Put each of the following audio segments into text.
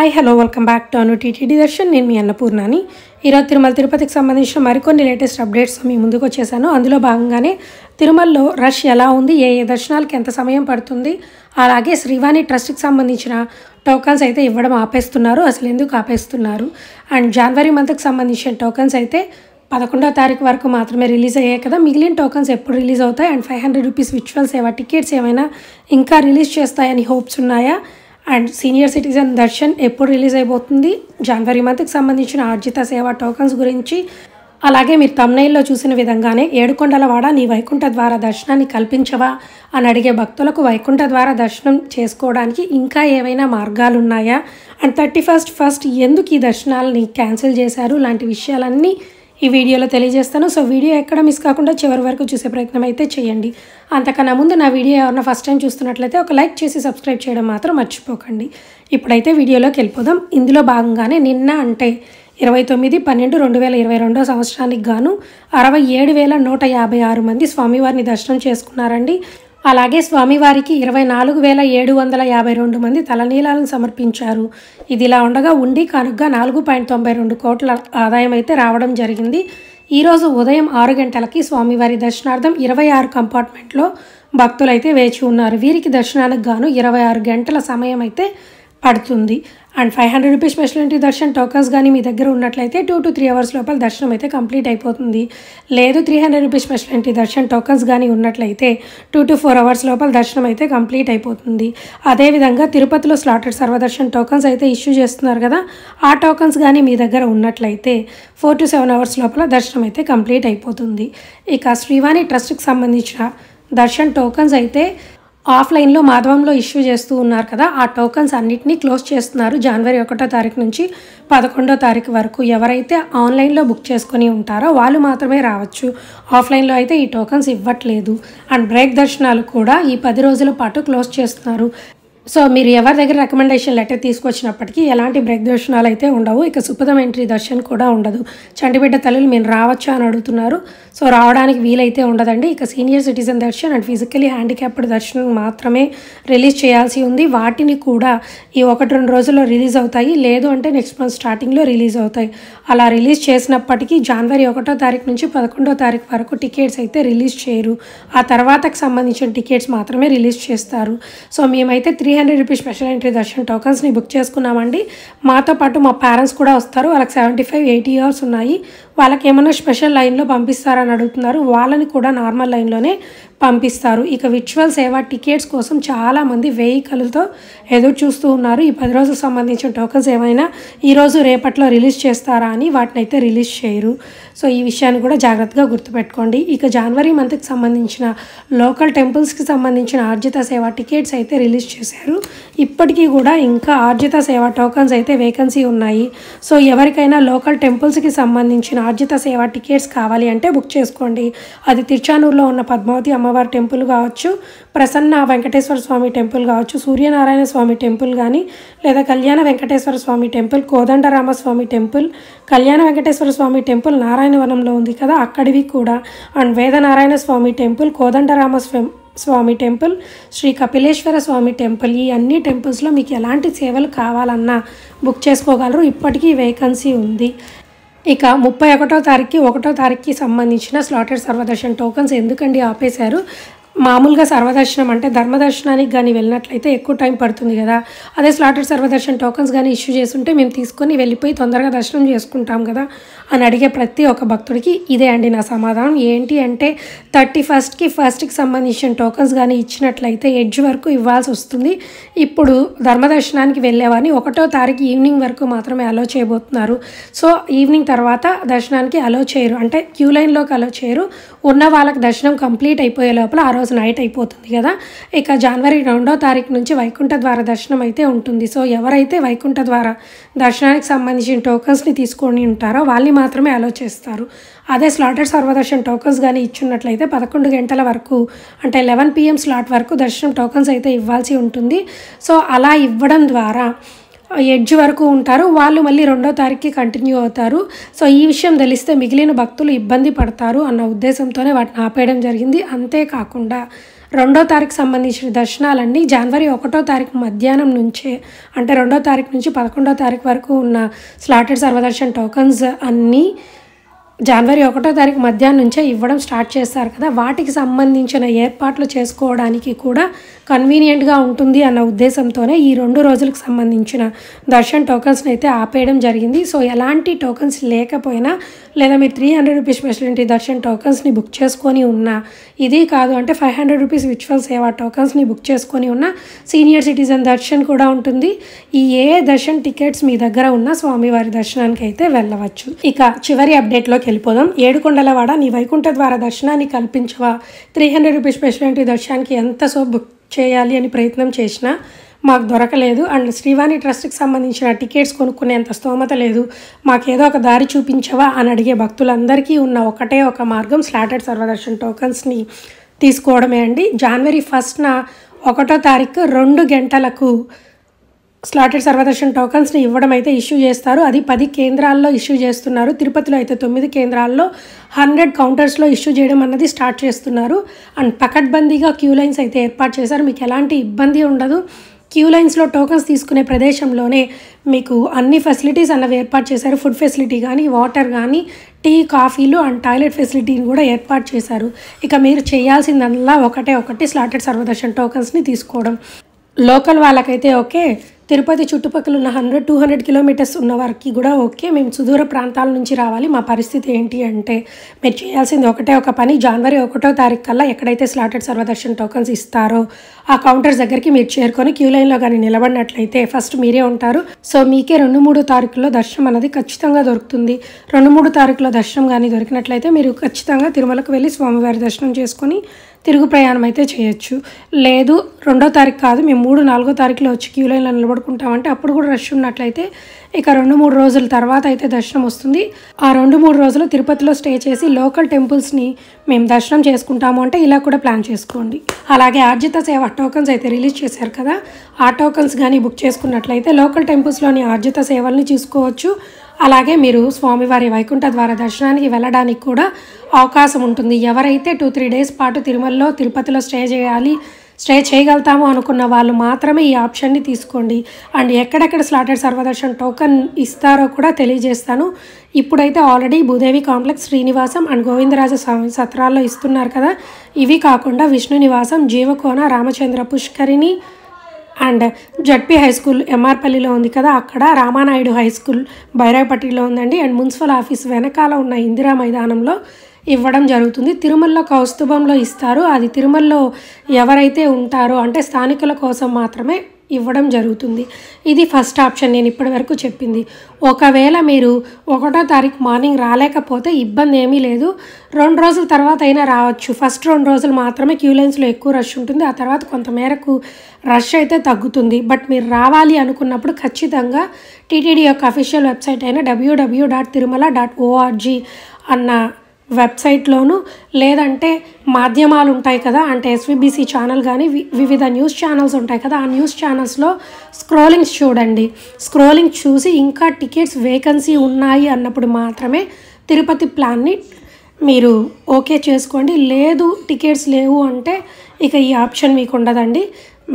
hi hello welcome back to అను టీటీడీ దర్శన్ నేను మీ అన్నపూర్ణాని ఈరోజు తిరుమల తిరుపతికి సంబంధించిన మరికొన్ని లేటెస్ట్ అప్డేట్స్ మీ ముందుకు వచ్చేసాను అందులో భాగంగానే తిరుమలలో రష్ ఎలా ఉంది ఏ ఏ దర్శనాలకు ఎంత సమయం పడుతుంది అలాగే శ్రీవాణి ట్రస్ట్కి సంబంధించిన టోకన్స్ అయితే ఇవ్వడం ఆపేస్తున్నారు అసలు ఎందుకు ఆపేస్తున్నారు అండ్ జనవరి మంత్కి సంబంధించిన టోకన్స్ అయితే పదకొండవ తారీఖు వరకు మాత్రమే రిలీజ్ అయ్యాయి కదా మిగిలిన టోకన్స్ ఎప్పుడు రిలీజ్ అవుతాయి and five hundred rupees virtuals ఏవా టికెట్స్ ఏమైనా ఇంకా రిలీజ్ చేస్తాయని హోప్స్ ఉన్నాయా అండ్ సీనియర్ సిటిజన్ దర్శన్ ఎప్పుడు రిలీజ్ అయిపోతుంది జనవరి మంత్కి సంబంధించిన ఆర్జిత సేవ టోకన్స్ గురించి అలాగే మీరు తమ్నైల్లో చూసిన విధంగానే ఏడుకొండలవాడ నీ వైకుంఠ ద్వారా దర్శనాన్ని కల్పించవా అని అడిగే భక్తులకు వైకుంఠ ద్వారా దర్శనం చేసుకోవడానికి ఇంకా ఏవైనా మార్గాలు ఉన్నాయా అండ్ థర్టీ ఫస్ట్ ఫస్ట్ ఎందుకు ఈ దర్శనాలని క్యాన్సిల్ చేశారు లాంటి విషయాలన్నీ ఈ వీడియోలో తెలియజేస్తాను సో వీడియో ఎక్కడ మిస్ కాకుండా చివరి వరకు చూసే ప్రయత్నం అయితే చేయండి అంతకన్నా ముందు నా వీడియో ఎవరైనా ఫస్ట్ టైం చూస్తున్నట్లయితే ఒక లైక్ చేసి సబ్స్క్రైబ్ చేయడం మాత్రం మర్చిపోకండి ఇప్పుడైతే వీడియోలోకి వెళ్ళిపోదాం ఇందులో భాగంగానే నిన్న అంటే ఇరవై తొమ్మిది పన్నెండు రెండు వేల ఇరవై రెండో సంవత్సరానికి గాను అరవై ఏడు వేల నూట యాభై ఆరు మంది స్వామివారిని దర్శనం చేసుకున్నారండి అలాగే స్వామివారికి ఇరవై నాలుగు వేల ఏడు వందల యాభై రెండు మంది తలనీలాలను సమర్పించారు ఇదిలా ఉండగా ఉండి కనుగ్గా నాలుగు పాయింట్ తొంభై రెండు కోట్ల ఆదాయం అయితే రావడం జరిగింది ఈరోజు ఉదయం ఆరు గంటలకి స్వామివారి దర్శనార్థం ఇరవై ఆరు కంపార్ట్మెంట్లో భక్తులైతే వేచి ఉన్నారు వీరికి దర్శనానికి గాను ఇరవై ఆరు గంటల సమయం అయితే పడుతుంది and five hundred rupees speciality darshan tokens కానీ మీ దగ్గర ఉన్నట్లయితే టూ టు త్రీ అవర్స్ లోపల దర్శనం అయితే కంప్లీట్ అయిపోతుంది లేదు three hundred rupees speciality darshan tokens కానీ ఉన్నట్లయితే టూ టు ఫోర్ అవర్స్ లోపల దర్శనం అయితే కంప్లీట్ అయిపోతుంది అదేవిధంగా తిరుపతిలో స్లాటెడ్ సర్వదర్శన్ టోకన్స్ అయితే ఇష్యూ చేస్తున్నారు కదా ఆ టోకన్స్ కానీ మీ దగ్గర ఉన్నట్లయితే ఫోర్ టు సెవెన్ అవర్స్ లోపల దర్శనం అయితే కంప్లీట్ అయిపోతుంది ఇక శ్రీవాణి ట్రస్ట్కి సంబంధించిన దర్శన్ టోకన్స్ అయితే ఆఫ్లైన్లో మాధవంలో ఇష్యూ చేస్తూ ఉన్నారు కదా ఆ టోకన్స్ అన్నింటినీ క్లోజ్ చేస్తున్నారు జనవరి ఒకటో తారీఖు నుంచి పదకొండో తారీఖు వరకు ఎవరైతే ఆన్లైన్లో బుక్ చేసుకొని ఉంటారో వాళ్ళు మాత్రమే రావచ్చు ఆఫ్లైన్లో అయితే ఈ టోకన్స్ ఇవ్వట్లేదు అండ్ బ్రేక్ దర్శనాలు కూడా ఈ పది రోజుల పాటు క్లోజ్ చేస్తున్నారు సో మీరు ఎవరి దగ్గర రికమెండేషన్ లెటర్ తీసుకొచ్చినప్పటికీ ఎలాంటి బ్రేక్ దర్శనాలు అయితే ఉండవు ఇక సుపదం ఎంట్రీ దర్శనం కూడా ఉండదు చంటిబిడ్డ తల్లులు మీరు రావచ్చా అని అడుగుతున్నారు సో రావడానికి వీలైతే ఉండదండి ఇక senior citizen darshan and physically handicapped దర్శనం మాత్రమే రిలీజ్ చేయాల్సి ఉంది వాటిని కూడా ఈ ఒకటి రెండు రోజుల్లో రిలీజ్ అవుతాయి లేదు అంటే నెక్స్ట్ మంత్ స్టార్టింగ్లో రిలీజ్ అవుతాయి అలా రిలీజ్ చేసినప్పటికీ జనవరి ఒకటో తారీఖు నుంచి పదకొండో తారీఖు వరకు టికెట్స్ అయితే రిలీజ్ చేయరు ఆ తర్వాతకు సంబంధించిన టికెట్స్ మాత్రమే రిలీజ్ చేస్తారు సో మేమైతే three hundred rupees special entry darshan టోకన్స్ని బుక్ చేసుకున్నామండి మాతో పాటు మా పేరెంట్స్ కూడా వస్తారు వాళ్ళకి సెవెంటీ ఫైవ్ ఎయిటీ ఇయర్స్ ఉన్నాయి వాళ్ళకి ఏమైనా స్పెషల్ లైన్లో పంపిస్తారని అడుగుతున్నారు వాళ్ళని కూడా నార్మల్ లైన్లోనే పంపిస్తారు ఇక విచువల్ సేవ టికెట్స్ కోసం చాలామంది వెహికల్తో ఎదురు చూస్తూ ఉన్నారు ఈ పది రోజులకు సంబంధించిన టోకన్స్ ఏమైనా ఈరోజు రేపట్లో రిలీజ్ చేస్తారా అని వాటిని అయితే రిలీజ్ చేయరు సో ఈ విషయాన్ని కూడా జాగ్రత్తగా గుర్తుపెట్టుకోండి ఇక జనవరి మంత్కి సంబంధించిన లోకల్ టెంపుల్స్కి సంబంధించిన ఆర్జిత సేవ టికెట్స్ అయితే రిలీజ్ చేశారు ఇప్పటికీ కూడా ఇంకా ఆర్జిత సేవ టోకన్స్ అయితే వేకెన్సీ ఉన్నాయి సో ఎవరికైనా లోకల్ టెంపుల్స్కి సంబంధించిన రాజ్యత సేవ టికెట్స్ కావాలి అంటే బుక్ చేసుకోండి అది తిరుచానూరులో ఉన్న పద్మావతి అమ్మవారి టెంపుల్ కావచ్చు ప్రసన్న వెంకటేశ్వర స్వామి టెంపుల్ కావచ్చు సూర్యనారాయణ స్వామి టెంపుల్ కానీ లేదా Kalyana Venkateswara Swamy temple Kodandarama Swamy temple Kalyana Venkateswara Swamy temple నారాయణవనంలో ఉంది కదా అక్కడివి కూడా and Vedanarayana Swamy temple Kodandarama Swamy temple Sri Kapileswara Swamy temple ఈ అన్ని టెంపుల్స్లో మీకు ఎలాంటి సేవలు కావాలన్నా బుక్ చేసుకోగలరు ఇప్పటికీ వేకన్సీ ఉంది ఇక ముప్పై ఒకటో తారీఖుకి ఒకటో తారీఖుకి సంబంధించిన స్లాటెడ్ సర్వదర్శన్ టోకన్స్ ఎందుకండి ఆపేశారు మామూలుగా సర్వదర్శనం అంటే ధర్మదర్శనానికి కానీ వెళ్ళినట్లయితే ఎక్కువ టైం పడుతుంది కదా అదే స్లాటెడ్ సర్వదర్శన టోకన్స్ కానీ ఇష్యూ చేస్తుంటే మేము తీసుకొని వెళ్ళిపోయి తొందరగా దర్శనం చేసుకుంటాం కదా అని అడిగే ప్రతి ఒక్క భక్తుడికి ఇదే అండి నా సమాధానం ఏంటి అంటే థర్టీ ఫస్ట్కి ఫస్ట్కి సంబంధించిన టోకన్స్ కానీ ఇచ్చినట్లయితే ఎడ్జ్ వరకు ఇవ్వాల్సి వస్తుంది ఇప్పుడు ధర్మదర్శనానికి వెళ్ళేవారిని ఒకటో తారీఖు ఈవినింగ్ వరకు మాత్రమే అలో చేయబోతున్నారు సో ఈవినింగ్ తర్వాత దర్శనానికి అలో చేయరు అంటే క్యూ లైన్లోకి అలో చేయరు ఉన్న వాళ్ళకి దర్శనం కంప్లీట్ అయిపోయే లోపల ఆ రోజు ఈరోజు నైట్ అయిపోతుంది కదా ఇక జనవరి రెండో తారీఖు నుంచి వైకుంఠ ద్వార దర్శనం అయితే ఉంటుంది సో ఎవరైతే వైకుంఠ ద్వారా దర్శనానికి సంబంధించిన టోకన్స్ని తీసుకొని ఉంటారో వాళ్ళని మాత్రమే అలో చేస్తారు అదే స్లాటెడ్ సర్వదర్శన్ టోకన్స్ కానీ ఇచ్చున్నట్లయితే పదకొండు గంటల వరకు అంటే లెవెన్ పిఎం స్లాట్ వరకు దర్శనం టోకన్స్ అయితే ఇవ్వాల్సి ఉంటుంది సో అలా ఇవ్వడం ద్వారా ఎడ్జ్ వరకు ఉంటారు వాళ్ళు మళ్ళీ రెండో తారీఖుకి కంటిన్యూ అవుతారు సో ఈ విషయం తెలిస్తే మిగిలిన భక్తులు ఇబ్బంది పడతారు అన్న ఉద్దేశంతోనే వాటిని ఆపేయడం జరిగింది అంతేకాకుండా రెండో తారీఖు సంబంధించిన దర్శనాలన్నీ జనవరి ఒకటో తారీఖు మధ్యాహ్నం నుంచే అంటే రెండో తారీఖు నుంచి పదకొండో తారీఖు వరకు ఉన్న స్లాటెడ్ సర్వదర్శన్ టోకన్స్ అన్నీ జనవరి ఒకటో తారీఖు మధ్యాహ్నం నుంచే ఇవ్వడం స్టార్ట్ చేస్తారు కదా వాటికి సంబంధించిన ఏర్పాట్లు చేసుకోవడానికి కూడా కన్వీనియంట్గా ఉంటుంది అన్న ఉద్దేశంతోనే ఈ రెండు రోజులకు సంబంధించిన దర్శన్ టోకన్స్ని అయితే ఆపేయడం జరిగింది సో ఎలాంటి టోకన్స్ లేకపోయినా లేదా మీరు three hundred rupees speciality darshan టోకన్స్ని బుక్ చేసుకొని ఉన్నా ఇది కాదు అంటే ఫైవ్ హండ్రెడ్ రూపీస్ విచువల్ సేవా టోకన్స్ని బుక్ చేసుకొని ఉన్నా సీనియర్ సిటిజన్ దర్శన్ కూడా ఉంటుంది ఈ ఏ దర్శన్ టికెట్స్ మీ దగ్గర ఉన్నా స్వామివారి దర్శనానికి అయితే వెళ్ళవచ్చు ఇక చివరి అప్డేట్లోకి వెళ్ళిపోదాం ఏడుకొండలవాడ నీ వైకుంఠ ద్వారా దర్శనాన్ని కల్పించవా త్రీ హండ్రెడ్ రూపీస్ స్పెషాలిటీ దర్శనానికి ఎంత సో బుక్ చేయాలి అని ప్రయత్నం చేసినా మాకు దొరకలేదు అండ్ శ్రీవాణి ట్రస్ట్కి సంబంధించిన టికెట్స్ కొనుక్కునేంత స్తోమత లేదు మాకేదో ఒక దారి చూపించవా అని అడిగే భక్తులందరికీ ఉన్న ఒకటే ఒక మార్గం స్లాటెడ్ సర్వదర్శన్ టోకన్స్ని తీసుకోవడమే అండి జనవరి ఫస్ట్న ఒకటో తారీఖు రెండు గంటలకు స్లాటెడ్ సర్వదర్శన్ టోకన్స్ని ఇవ్వడం అయితే ఇష్యూ చేస్తారు అది పది కేంద్రాల్లో ఇష్యూ చేస్తున్నారు తిరుపతిలో అయితే తొమ్మిది కేంద్రాల్లో హండ్రెడ్ కౌంటర్స్లో ఇష్యూ చేయడం అన్నది స్టార్ట్ చేస్తున్నారు అండ్ పకడ్బందీగా క్యూ లైన్స్ అయితే ఏర్పాటు చేశారు మీకు ఎలాంటి ఇబ్బంది ఉండదు క్యూ లైన్స్లో టోకన్స్ తీసుకునే ప్రదేశంలోనే మీకు అన్ని ఫెసిలిటీస్ అన్నవి ఏర్పాటు చేశారు ఫుడ్ ఫెసిలిటీ కానీ వాటర్ కానీ టీ కాఫీలు అండ్ టాయిలెట్ ఫెసిలిటీని కూడా ఏర్పాటు చేశారు ఇక మీరు చేయాల్సిందల్లా ఒకటే ఒకటి స్లాటెడ్ సర్వదర్శన్ టోకన్స్ని తీసుకోవడం లోకల్ వాళ్ళకైతే ఓకే తిరుపతి చుట్టుపక్కల ఉన్న హండ్రెడ్ టూ హండ్రెడ్ కిలోమీటర్స్ ఉన్న వారికి కూడా ఓకే మేము సుదూర ప్రాంతాల నుంచి రావాలి మా పరిస్థితి ఏంటి అంటే మీరు చేయాల్సింది ఒకటే ఒక పని జనవరి ఒకటో తారీఖు కల్లా ఎక్కడైతే స్లాటెడ్ సర్వదర్శన్ టోకన్స్ ఇస్తారో ఆ కౌంటర్స్ దగ్గరికి మీరు చేరుకొని క్యూ లైన్లో కానీ నిలబడినట్లయితే ఫస్ట్ మీరే ఉంటారు సో మీకే రెండు మూడు తారీఖులో దర్శనం అనేది ఖచ్చితంగా దొరుకుతుంది రెండు మూడు తారీఖులో దర్శనం కానీ దొరికినట్లయితే మీరు ఖచ్చితంగా తిరుమలకు వెళ్ళి స్వామివారి దర్శనం చేసుకొని తిరుగు ప్రయాణం అయితే చేయొచ్చు లేదు రెండో తారీఖు కాదు మేము మూడు నాలుగో తారీఖులో వచ్చి క్యూ లైన్లో నిలబడుకుంటామంటే అప్పుడు కూడా రష్ ఉన్నట్లయితే ఇక రెండు మూడు రోజుల తర్వాత అయితే దర్శనం వస్తుంది ఆ రెండు మూడు రోజులు తిరుపతిలో స్టే చేసి లోకల్ టెంపుల్స్ని మేము దర్శనం చేసుకుంటాము అంటే ఇలా కూడా ప్లాన్ చేసుకోండి అలాగే ఆర్జిత సేవ టోకన్స్ అయితే రిలీజ్ చేశారు కదా ఆ టోకన్స్ కానీ బుక్ చేసుకున్నట్లయితే లోకల్ టెంపుల్స్లోని ఆర్జిత సేవల్ని చూసుకోవచ్చు అలాగే మీరు స్వామివారి వైకుంఠ ద్వార దర్శనానికి వెళ్ళడానికి కూడా అవకాశం ఉంటుంది ఎవరైతే టూ త్రీ డేస్ పాటు తిరుమలలో తిరుపతిలో స్టే చేయాలి స్టే చేయగలుగుతాము అనుకున్న వాళ్ళు మాత్రమే ఈ ఆప్షన్ని తీసుకోండి అండ్ ఎక్కడెక్కడ స్లాటెడ్ సర్వదర్శన్ టోకెన్ ఇస్తారో కూడా తెలియజేస్తాను ఇప్పుడైతే already Bhudevi complex Srinivasam and Govindaraja Swamy సత్రాల్లో ఇస్తున్నారు కదా ఇవి కాకుండా Vishnu Nivasam Jeevakona Ramachandra Pushkarini and ZP high school ఎంఆర్పల్లిలో ఉంది కదా అక్కడ రామానాయుడు హై స్కూల్ బైరాపట్టిలో ఉందండి అండ్ మున్సిపల్ ఆఫీస్ వెనకాల ఉన్న ఇందిరా మైదానంలో ఇవ్వడం జరుగుతుంది తిరుమలలో కౌస్తుభంలో ఇస్తారు అది తిరుమలలో ఎవరైతే ఉంటారో అంటే స్థానికుల కోసం మాత్రమే ఇవ్వడం జరుగుతుంది ఇది ఫస్ట్ ఆప్షన్ నేను ఇప్పటి వరకు చెప్పింది ఒకవేళ మీరు ఒకటో తారీఖు మార్నింగ్ రాలేకపోతే ఇబ్బంది ఏమీ లేదు రెండు రోజుల తర్వాత అయినా రావచ్చు ఫస్ట్ రెండు రోజులు మాత్రమే క్యూ లైన్స్లో ఎక్కువ రష్ ఉంటుంది ఆ తర్వాత కొంతమేరకు రష్ అయితే తగ్గుతుంది బట్ మీరు రావాలి అనుకున్నప్పుడు ఖచ్చితంగా టీటీడీ యొక్క అఫీషియల్ వెబ్సైట్ అయిన డబ్ల్యూడబ్ల్యూ డాట్ తిరుమల డాట్ ఓఆర్జీ అన్న వెబ్సైట్లోనూ లేదంటే మాధ్యమాలు ఉంటాయి కదా అంటే ఎస్విబిసి ఛానల్ కానీ వివిధ న్యూస్ ఛానల్స్ ఉంటాయి కదా ఆ న్యూస్ ఛానల్స్లో స్క్రోలింగ్స్ చూడండి స్క్రోలింగ్ చూసి ఇంకా టికెట్స్ వేకెన్సీ ఉన్నాయి అన్నప్పుడు మాత్రమే తిరుపతి ప్లాన్ని మీరు ఓకే చేసుకోండి లేదు టికెట్స్ లేవు అంటే ఇక ఈ ఆప్షన్ మీకు ఉండదండి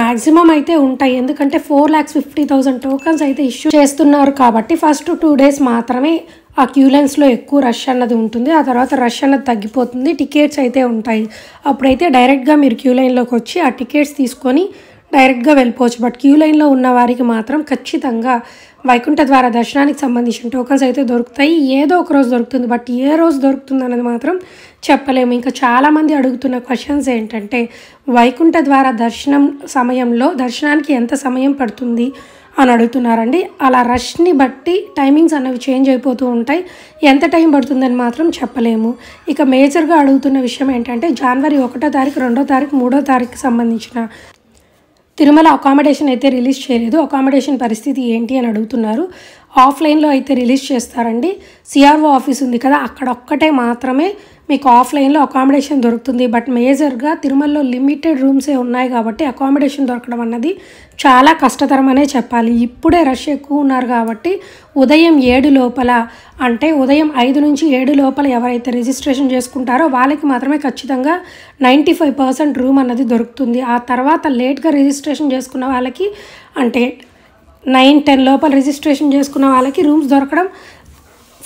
మ్యాక్సిమం అయితే ఉంటాయి ఎందుకంటే four lakhs fifty thousand tokens అయితే ఇష్యూ చేస్తున్నారు కాబట్టి ఫస్ట్ టూ డేస్ మాత్రమే ఆ క్యూ లైన్స్లో ఎక్కువ రష్ అన్నది ఉంటుంది ఆ తర్వాత రష్ అన్నది తగ్గిపోతుంది టికెట్స్ అయితే ఉంటాయి అప్పుడైతే డైరెక్ట్గా మీరు క్యూ లైన్లోకి వచ్చి ఆ టికెట్స్ తీసుకొని డైరెక్ట్గా వెళ్ళిపోవచ్చు బట్ క్యూ లైన్లో ఉన్న వారికి మాత్రం ఖచ్చితంగా వైకుంఠ ద్వారా దర్శనానికి సంబంధించిన టోకన్స్ అయితే దొరుకుతాయి ఏదో ఒక రోజు దొరుకుతుంది బట్ ఏ రోజు దొరుకుతుంది అన్నది మాత్రం చెప్పలేము ఇంకా చాలామంది అడుగుతున్న క్వశ్చన్స్ ఏంటంటే వైకుంఠ ద్వారా దర్శనం సమయంలో దర్శనానికి ఎంత సమయం పడుతుంది అని అడుగుతున్నారండి అలా రష్ని బట్టి టైమింగ్స్ అనేవి చేంజ్ అయిపోతూ ఉంటాయి ఎంత టైం పడుతుందని మాత్రం చెప్పలేము ఇక మేజర్గా అడుగుతున్న విషయం ఏంటంటే జనవరి ఒకటో తారీఖు రెండో తారీఖు మూడో తారీఖుకి సంబంధించిన తిరుమల అకామిడేషన్ అయితే రిలీజ్ చేయలేదు అకామిడేషన్ పరిస్థితి ఏంటి అని అడుగుతున్నారు ఆఫ్లైన్లో అయితే రిలీజ్ చేస్తారండి సిఆర్ఓ ఆఫీస్ ఉంది కదా అక్కడ ఒక్కటే మాత్రమే మీకు ఆఫ్లైన్లో అకామిడేషన్ దొరుకుతుంది బట్ మేజర్గా తిరుమలలో లిమిటెడ్ రూమ్సే ఉన్నాయి కాబట్టి అకామిడేషన్ దొరకడం అన్నది చాలా కష్టతరమనే చెప్పాలి ఇప్పుడే రష్ ఎక్కువ ఉన్నారు కాబట్టి ఉదయం ఏడు లోపల అంటే ఉదయం ఐదు నుంచి ఏడు లోపల ఎవరైతే రిజిస్ట్రేషన్ చేసుకుంటారో వాళ్ళకి మాత్రమే ఖచ్చితంగా నైంటీ ఫైవ్ పర్సెంట్ రూమ్ అన్నది దొరుకుతుంది ఆ తర్వాత లేట్గా రిజిస్ట్రేషన్ చేసుకున్న వాళ్ళకి అంటే నైన్ టెన్ లోపల రిజిస్ట్రేషన్ చేసుకున్న వాళ్ళకి రూమ్స్ దొరకడం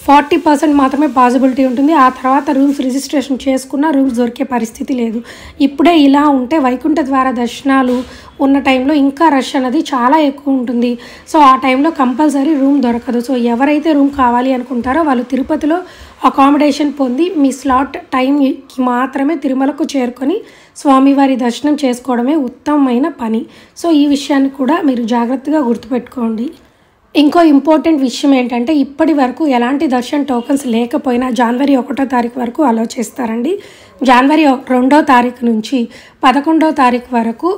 ఫార్టీ పర్సెంట్ మాత్రమే పాసిబిలిటీ ఉంటుంది ఆ తర్వాత రూమ్స్ రిజిస్ట్రేషన్ చేసుకున్న రూమ్స్ దొరికే పరిస్థితి లేదు ఇప్పుడే ఇలా ఉంటే వైకుంఠ ద్వార దర్శనాలు ఉన్న టైంలో ఇంకా రష్ అనేది చాలా ఎక్కువ ఉంటుంది సో ఆ టైంలో కంపల్సరీ రూమ్ దొరకదు సో ఎవరైతే రూమ్ కావాలి అనుకుంటారో వాళ్ళు తిరుపతిలో అకామిడేషన్ పొంది మీ స్లాట్ టైంకి మాత్రమే తిరుమలకు చేరుకొని స్వామివారి దర్శనం చేసుకోవడమే ఉత్తమమైన పని సో ఈ విషయాన్ని కూడా మీరు జాగ్రత్తగా గుర్తుపెట్టుకోండి ఇంకో ఇంపార్టెంట్ విషయం ఏంటంటే ఇప్పటి వరకు ఎలాంటి దర్శన్ టోకన్స్ లేకపోయినా జనవరి ఒకటో తారీఖు వరకు అలో చేస్తారండి జనవరి రెండో తారీఖు నుంచి పదకొండో తారీఖు వరకు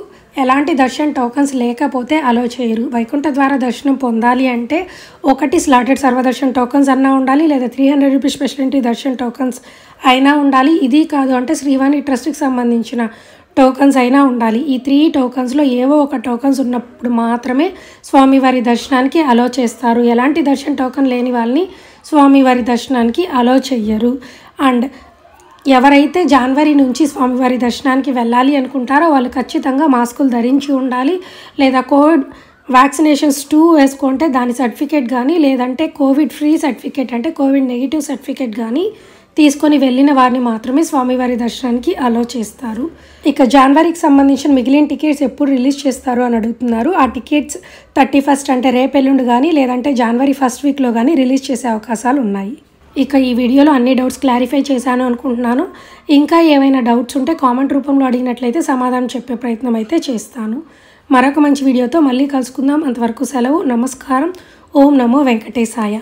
ఎలాంటి దర్శన్ టోకన్స్ లేకపోతే అలో చేయరు వైకుంఠ ద్వారా దర్శనం పొందాలి అంటే ఒకటి స్లాటెడ్ సర్వదర్శన్ టోకన్స్ అన్నా ఉండాలి లేదా three hundred rupees speciality darshan tokens అయినా ఉండాలి ఇది కాదు అంటే శ్రీవాణి ట్రస్ట్కి సంబంధించిన టోకన్స్ అయినా ఉండాలి ఈ త్రీ టోకన్స్లో ఏవో ఒక టోకన్స్ ఉన్నప్పుడు మాత్రమే స్వామివారి దర్శనానికి అలో చేస్తారు ఎలాంటి దర్శన టోకన్ లేని వాళ్ళని స్వామివారి దర్శనానికి అలో చెయ్యరు అండ్ ఎవరైతే జనవరి నుంచి స్వామివారి దర్శనానికి వెళ్ళాలి అనుకుంటారో వాళ్ళు ఖచ్చితంగా మాస్కులు ధరించి ఉండాలి లేదా కోవిడ్ వ్యాక్సినేషన్స్ టూ వేసుకుంటే దాని సర్టిఫికేట్ కానీ లేదంటే కోవిడ్ ఫ్రీ సర్టిఫికేట్ అంటే కోవిడ్ నెగిటివ్ సర్టిఫికేట్ కానీ తీసుకొని వెళ్ళిన వారిని మాత్రమే స్వామివారి దర్శనానికి అలో చేస్తారు ఇక జనవరికి సంబంధించిన మిగిలిన టికెట్స్ ఎప్పుడు రిలీజ్ చేస్తారు అని అడుగుతున్నారు ఆ టికెట్స్ థర్టీ ఫస్ట్ అంటే రేపు ఎల్లుండి కానీ లేదంటే జనవరి ఫస్ట్ వీక్లో కానీ రిలీజ్ చేసే అవకాశాలు ఉన్నాయి ఇక ఈ వీడియోలో అన్ని డౌట్స్ క్లారిఫై చేశాను అనుకుంటున్నాను ఇంకా ఏవైనా డౌట్స్ ఉంటే కామెంట్ రూపంలో అడిగినట్లయితే సమాధానం చెప్పే ప్రయత్నం అయితే చేస్తాను మరొక మంచి వీడియోతో మళ్ళీ కలుసుకుందాం అంతవరకు సెలవు నమస్కారం ఓం నమో వెంకటేశాయ